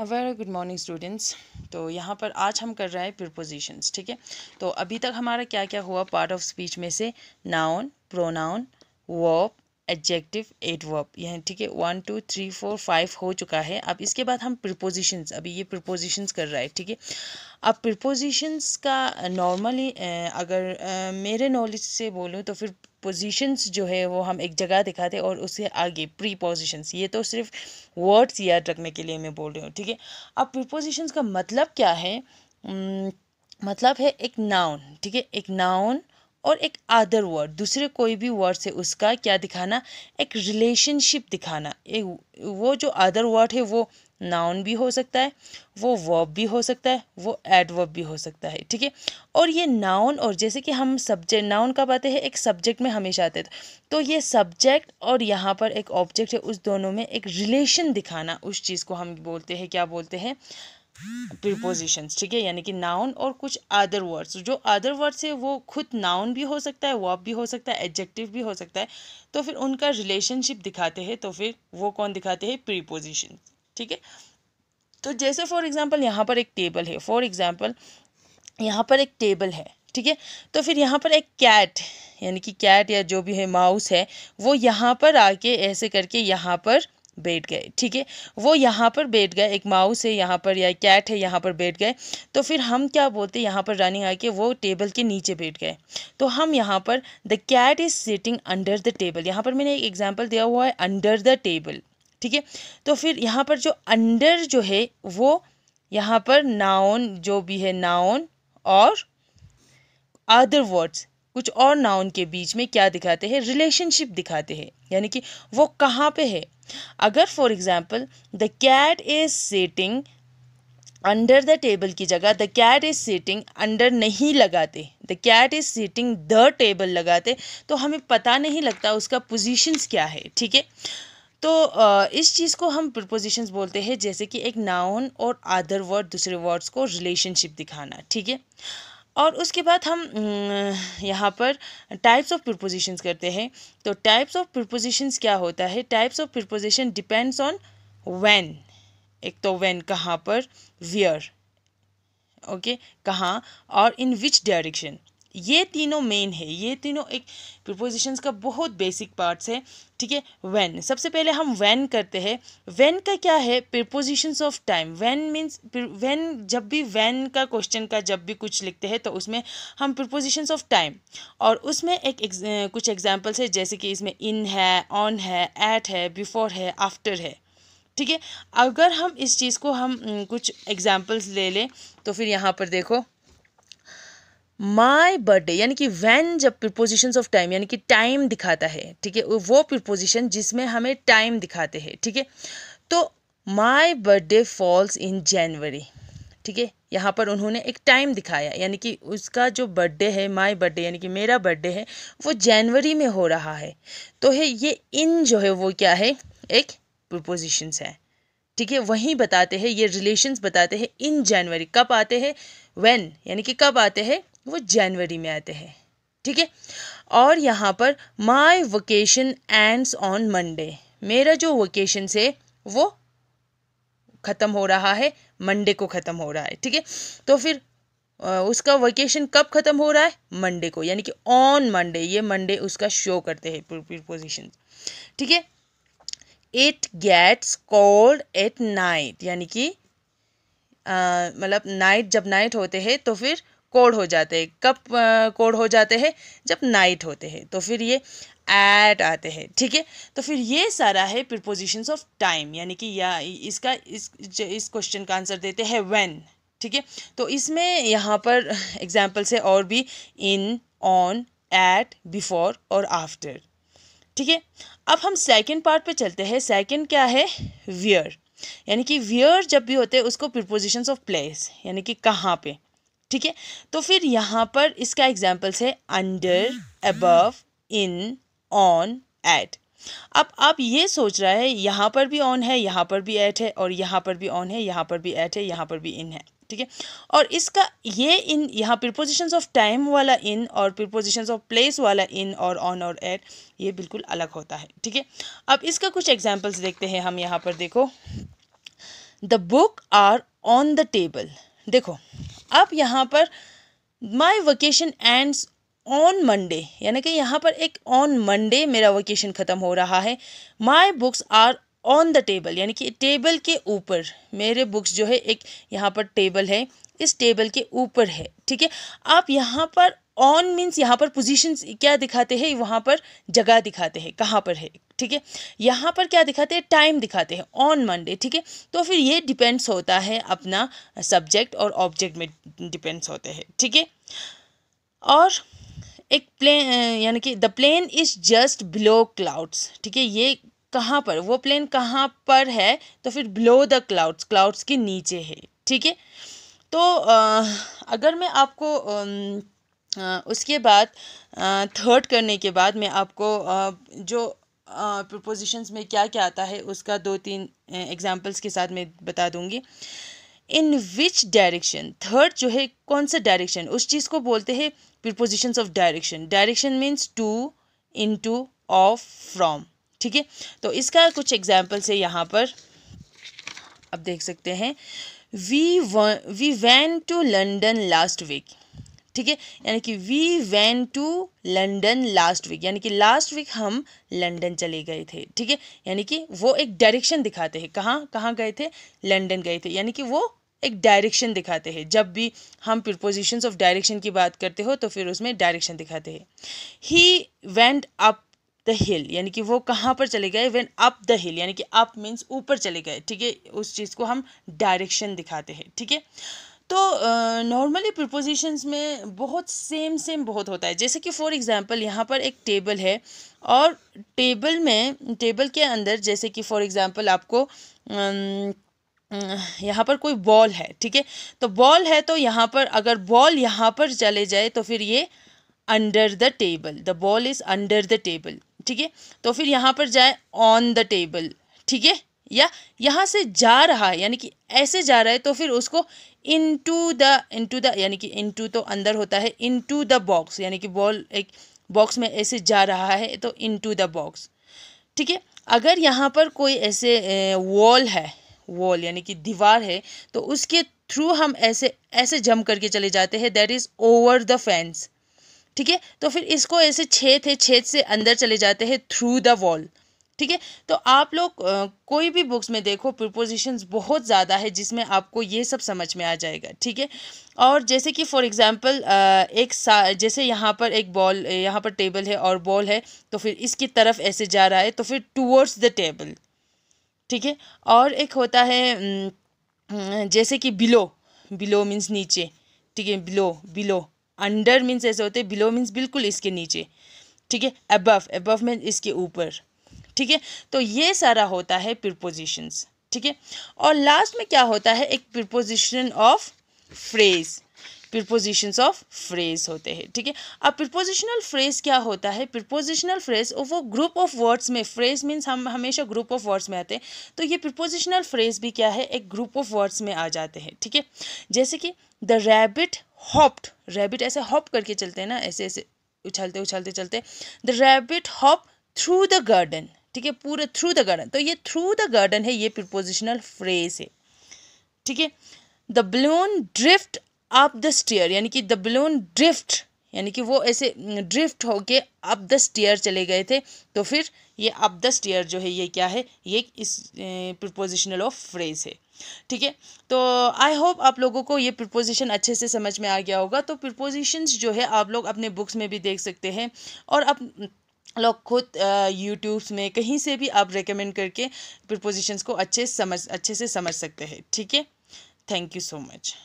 अ very good morning students तो यहाँ पर आज हम कर रहे हैं प्रपोजिशंस ठीक है तो अभी तक हमारा क्या क्या हुआ पार्ट ऑफ स्पीच में से noun pronoun verb adjective at यानी यहाँ ठीक है one two three four five हो चुका है अब इसके बाद हम प्रिपोजिशंस अभी ये प्रिपोजिशंस कर रहा है ठीक है अब प्रिपोजिशंस का नॉर्मली अगर आ, मेरे नॉलेज से बोलूँ तो फिर पोजिशंस जो है वो हम एक जगह दिखाते और उससे आगे प्री पोजिशंस ये तो सिर्फ वर्ड्स याद रखने के लिए मैं बोल रही हूँ ठीक है अब प्रिपोजिशंस का मतलब क्या है मतलब है एक नाउन ठीक है एक नाउन और एक अदर वर्ड दूसरे कोई भी वर्ड से उसका क्या दिखाना एक रिलेशनशिप दिखाना एक वो जो अदर वर्ड है वो नाउन भी हो सकता है वो वर्ब भी हो सकता है वो एडवर्ब भी हो सकता है ठीक है और ये नाउन और जैसे कि हम सब्जेक्ट नाउन कब आते हैं एक सब्जेक्ट में हमेशा आते थे तो ये सब्जेक्ट और यहाँ पर एक ऑब्जेक्ट है उस दोनों में एक रिलेशन दिखाना उस चीज़ को हम बोलते हैं क्या बोलते हैं प्रिपोजिशंस ठीक है यानी कि नाउन और कुछ अदर वर्ड्स जो अदर वर्ड्स है वो खुद नाउन भी हो सकता है वर्ब भी हो सकता है एडजेक्टिव भी हो सकता है तो फिर उनका रिलेशनशिप दिखाते हैं तो फिर वो कौन दिखाते हैं प्रीपोजिशन ठीक है तो जैसे फॉर एग्जाम्पल यहाँ पर एक टेबल है फॉर एग्जाम्पल यहाँ पर एक टेबल है ठीक है तो फिर यहाँ पर एक कैट यानी कि कैट या जो भी है माउस है वो यहाँ पर आके ऐसे करके यहाँ पर बैठ गए ठीक है वो यहाँ पर बैठ गए एक माउस है यहाँ पर या कैट है यहाँ पर बैठ गए तो फिर हम क्या बोलते हैं यहाँ पर रनिंग आके वो टेबल के नीचे बैठ गए तो हम यहाँ पर the cat is sitting under the table यहाँ पर मैंने एक एग्जाम्पल दिया हुआ है अंडर द टेबल ठीक है तो फिर यहाँ पर जो अंडर जो है वो यहाँ पर नाउन जो भी है नाउन और अदर वर्ड्स कुछ और नाउन के बीच में क्या दिखाते हैं रिलेशनशिप दिखाते हैं यानी कि वो कहाँ पे है अगर for example the cat is sitting under the table की जगह the cat is sitting under नहीं लगाते the cat is sitting the table लगाते तो हमें पता नहीं लगता उसका पोजिशंस क्या है ठीक है तो इस चीज़ को हम प्रपोजिशंस बोलते हैं जैसे कि एक नाउन और आदर वर्ड दूसरे वर्ड्स को रिलेशनशिप दिखाना ठीक है और उसके बाद हम यहाँ पर टाइप्स ऑफ प्रपोजिशंस करते हैं तो टाइप्स ऑफ प्रपोजिशंस क्या होता है types of preposition depends on when एक तो व्हेन कहाँ पर वियर ओके okay, कहाँ और इन विच डायरेक्शन ये तीनों मेन है ये तीनों एक प्रपोजिशंस का बहुत बेसिक पार्ट्स है ठीक है वैन सबसे पहले हम वैन करते हैं वैन का क्या है prepositions of time when means when जब भी वैन का क्वेश्चन का जब भी कुछ लिखते हैं तो उसमें हम प्रपोजिशंस ऑफ टाइम और उसमें एक, एक कुछ एग्जाम्पल्स है जैसे कि इसमें इन है ऑन है एट है बिफोर है आफ्टर है ठीक है अगर हम इस चीज़ को हम कुछ एग्जाम्पल्स ले लें तो फिर यहाँ पर देखो माई बर्थडे यानी कि वैन जब प्रिपोजिशंस ऑफ टाइम यानी कि टाइम दिखाता है ठीक है वो प्रिपोजिशन जिसमें हमें टाइम दिखाते हैं ठीक है तो माई बर्थडे फॉल्स इन जनवरी ठीक है यहाँ पर उन्होंने एक टाइम दिखाया यानी कि उसका जो बर्थडे है माई बर्थडे यानी कि मेरा बर्थडे है वो जनवरी में हो रहा है तो है ये इन जो है वो क्या है एक प्रपोजिशंस है ठीक है वहीं बताते हैं ये रिलेशंस बताते हैं इन जनवरी कब आते हैं व्हेन यानी कि कब आते हैं वो जनवरी में आते हैं ठीक है और यहाँ पर my vacation ends on Monday मेरा जो वोकेशन से वो ख़त्म हो रहा है मंडे को ख़त्म हो रहा है ठीक है तो फिर उसका वोकेशन कब ख़त्म हो रहा है मंडे को यानी कि ऑन मंडे ये मंडे उसका शो करते हैं पोजिशन ठीक है it gets cold at night यानी कि मतलब नाइट जब नाइट होते हैं तो फिर कोड हो जाते हैं कब कोड हो जाते हैं जब नाइट होते हैं तो फिर ये एट आते हैं ठीक है तो फिर ये सारा है प्रिपोजिशंस ऑफ टाइम यानी कि या इसका इस इस क्वेश्चन का आंसर देते हैं व्हेन ठीक है तो इसमें यहाँ पर एग्जाम्पल्स से और भी इन ऑन एट बिफोर और आफ्टर ठीक है अब हम सेकंड पार्ट पे चलते हैं सेकंड क्या है वियर यानी कि वियर जब भी होते हैं उसको प्रिपोजिशंस ऑफ प्लेस यानी कि कहाँ पे ठीक है तो फिर यहाँ पर इसका एग्जाम्पल्स है under above in on at अब आप ये सोच रहा है यहाँ पर भी ऑन है यहाँ पर भी एट है और यहाँ पर भी ऑन है यहाँ पर भी एट है यहाँ पर भी इन है ठीक है और इसका ये इन यहाँ प्रिपोजिशंस ऑफ टाइम वाला इन और प्रिपोजिशंस ऑफ प्लेस वाला इन और ऑन और एट ये बिल्कुल अलग होता है ठीक है अब इसका कुछ एग्जाम्पल्स देखते हैं हम यहाँ पर देखो the book are on the table देखो अब यहाँ पर my vacation end on Monday यानी कि यहाँ पर एक ऑन मंडे मेरा वकेशन ख़त्म हो रहा है my books are on the table यानी कि टेबल के ऊपर मेरे बुक्स जो है एक यहाँ पर टेबल है इस टेबल के ऊपर है ठीक है आप यहाँ पर ऑन मीन्स यहाँ पर पोजिशन क्या दिखाते हैं वहाँ पर जगह दिखाते हैं कहाँ पर है ठीक है यहाँ पर क्या दिखाते हैं टाइम दिखाते हैं ऑन मंडे ठीक है तो फिर ये डिपेंड्स होता है अपना सब्जेक्ट और ऑब्जेक्ट में डिपेंड्स होते हैं ठीक है ठीके? और एक प्लेन यानी कि the plane is just below clouds ठीक है ये कहाँ पर वो प्लेन कहाँ पर है तो फिर बिलो द क्लाउड्स क्लाउड्स के नीचे है ठीक है तो आ, अगर मैं आपको आ, उसके बाद थर्ड करने के बाद मैं आपको आ, जो प्रपोजिशंस में क्या क्या आता है उसका दो तीन एग्जांपल्स के साथ मैं बता दूंगी इन विच डायरेक्शन थर्ड जो है कौन सा डायरेक्शन उस चीज़ को बोलते हैं prepositions of direction direction means to into off from ठीक है तो इसका कुछ एग्जाम्पल्स है यहाँ पर आप देख सकते हैं we we went to London last week ठीक है यानी कि we went to London last week यानी कि लास्ट वीक हम लंडन चले गए थे ठीक है यानी कि वो एक डायरेक्शन दिखाते हैं कहाँ कहाँ गए थे लंडन गए थे यानी कि वो एक डायरेक्शन दिखाते हैं जब भी हम प्रिपोजिशन ऑफ डायरेक्शन की बात करते हो तो फिर उसमें डायरेक्शन दिखाते हैं he went up the hill यानी कि वो कहाँ पर चले गए वेन अप द हिल यानी कि अप मीन्स ऊपर चले गए ठीक है उस चीज़ को हम डायरेक्शन दिखाते हैं ठीक है तो नॉर्मली uh, प्रपोजिशंस में बहुत सेम सेम बहुत होता है जैसे कि फॉर एग्ज़ाम्पल यहाँ पर एक टेबल है और टेबल में टेबल के अंदर जैसे कि फॉर एग्ज़ाम्पल आपको uh, यहाँ पर कोई बॉल है ठीक है तो बॉल है तो यहाँ पर अगर बॉल यहाँ पर चले जाए तो फिर ये under the table the ball is under the table ठीक है तो फिर यहाँ पर जाए ऑन द टेबल ठीक है या यहाँ से जा रहा है यानी कि ऐसे जा रहा है तो फिर उसको into the into the यानी कि इन टू तो अंदर होता है इन टू द बॉक्स यानी कि बॉल एक बॉक्स में ऐसे जा रहा है तो इन टू द बॉक्स ठीक है अगर यहाँ पर कोई ऐसे वॉल है वॉल यानी कि दीवार है तो उसके थ्रू हम ऐसे ऐसे जम करके चले जाते हैं that is over the fence ठीक है तो फिर इसको ऐसे छेद है छेद से अंदर चले जाते हैं थ्रू द वॉल ठीक है तो आप लोग कोई भी बुक्स में देखो प्रपोजिशन बहुत ज़्यादा है जिसमें आपको ये सब समझ में आ जाएगा ठीक है और जैसे कि फॉर एग्जांपल एक जैसे यहाँ पर एक बॉल यहाँ पर टेबल है और बॉल है तो फिर इसकी तरफ ऐसे जा रहा है तो फिर टूवर्ड्स द टेबल ठीक है और एक होता है जैसे कि बिलो बिलो मीन्स नीचे ठीक है बिलो बिलो अंडर मीन्स ऐसे होते हैं बिलो मीन्स बिल्कुल इसके नीचे ठीक है अबव अबव मीन इसके ऊपर ठीक है तो ये सारा होता है प्रिपोजिशंस ठीक है और लास्ट में क्या होता है एक preposition of phrase prepositions of phrase होते हैं ठीक है अब प्रिपोजिशनल फ्रेज क्या होता है प्रिपोजिशनल फ्रेज वो ग्रुप ऑफ वर्ड्स में फ्रेज मीन्स हम हमेशा ग्रुप ऑफ वर्ड्स में आते हैं तो ये प्रिपोजिशनल फ्रेज भी क्या है एक ग्रुप ऑफ वर्ड्स में आ जाते हैं ठीक है जैसे कि द रैबिट हॉप्ड रैबिट ऐसे हॉप करके चलते हैं ना ऐसे ऐसे उछलते उछलते चलते the rabbit hop through the garden ठीक है पूरे थ्रू द गार्डन तो ये थ्रू द गार्डन है ये प्रिपोजिशनल फ्रेज है ठीक है the balloon drift up the stair यानी कि द बलून ड्रिफ्ट यानी कि वो ऐसे ड्रिफ्ट होके अप द स्टेयर चले गए थे तो फिर ये अप द स्टेयर जो है ये क्या है ये इस प्रिपोजिशनल ऑफ फ्रेज है ठीक है तो आई होप आप लोगों को ये प्रपोजिशन अच्छे से समझ में आ गया होगा तो प्रपोजिशंस जो है आप लोग अपने बुक्स में भी देख सकते हैं और आप लोग खुद यूट्यूब्स में कहीं से भी आप रिकमेंड करके प्रपोजिशंस को अच्छे समझ अच्छे से समझ सकते हैं ठीक है थैंक यू सो मच